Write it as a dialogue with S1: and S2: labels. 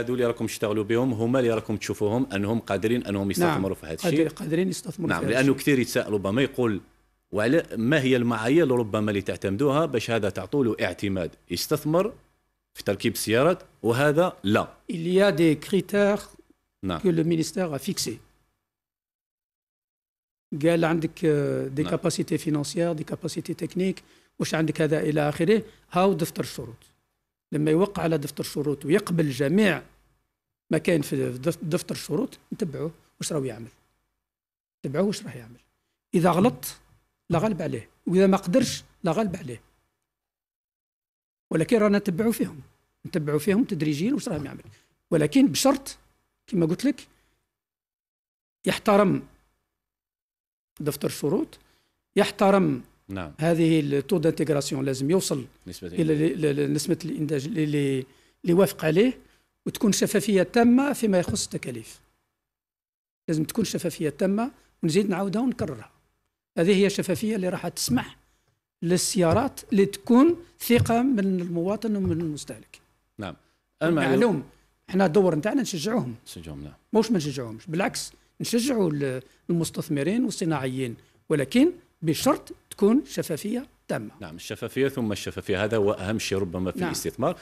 S1: هذول اللي راكم تشتغلوا بهم هما اللي راكم تشوفوهم انهم قادرين انهم يستثمروا نعم. في هذا الشيء
S2: قادرين يستثمروا نعم لانه
S1: كثير يتساءل ربما يقول وعلى ما هي المعايير اللي ربما اللي تعتمدوها باش هذا تعطوا له اعتماد يستثمر في تركيب السيارات وهذا لا
S2: il y a des critères نعم. que le ministère a fixé قال عندك دي كاباسيتي فينانسيير دي كاباسيتي تكنيك واش عندك هذا الى اخره هاو دفتر الشروط لما يوقع على دفتر الشروط ويقبل جميع ما كاين في دفتر الشروط نتبعوه واش راهو يعمل نتبعوه واش راه يعمل اذا غلط لا غالب عليه واذا ما قدرش لا غالب عليه ولكن رانا نتبعوا فيهم نتبعوا فيهم تدريجيا واش راهم يعمل ولكن بشرط كما قلت لك يحترم دفتر الشروط يحترم نعم هذه التور دانتيغراسيون لازم يوصل نسبة الى نسبه الانتاج اللي اللي وافق عليه وتكون شفافيه تامه فيما يخص التكاليف لازم تكون شفافيه تامه ونزيد نعاودها ونكررها هذه هي الشفافيه اللي راح تسمح للسيارات اللي تكون ثقه من المواطن ومن المستهلك
S1: نعم المعلوم
S2: احنا الدور نتاعنا نشجعوهم نشجعوهم نعم موش ما نشجعوهمش بالعكس نشجعوا المستثمرين والصناعيين ولكن بشرط تكون شفافيه تامه
S1: نعم الشفافيه ثم الشفافيه هذا هو اهم شيء ربما في نعم. الاستثمار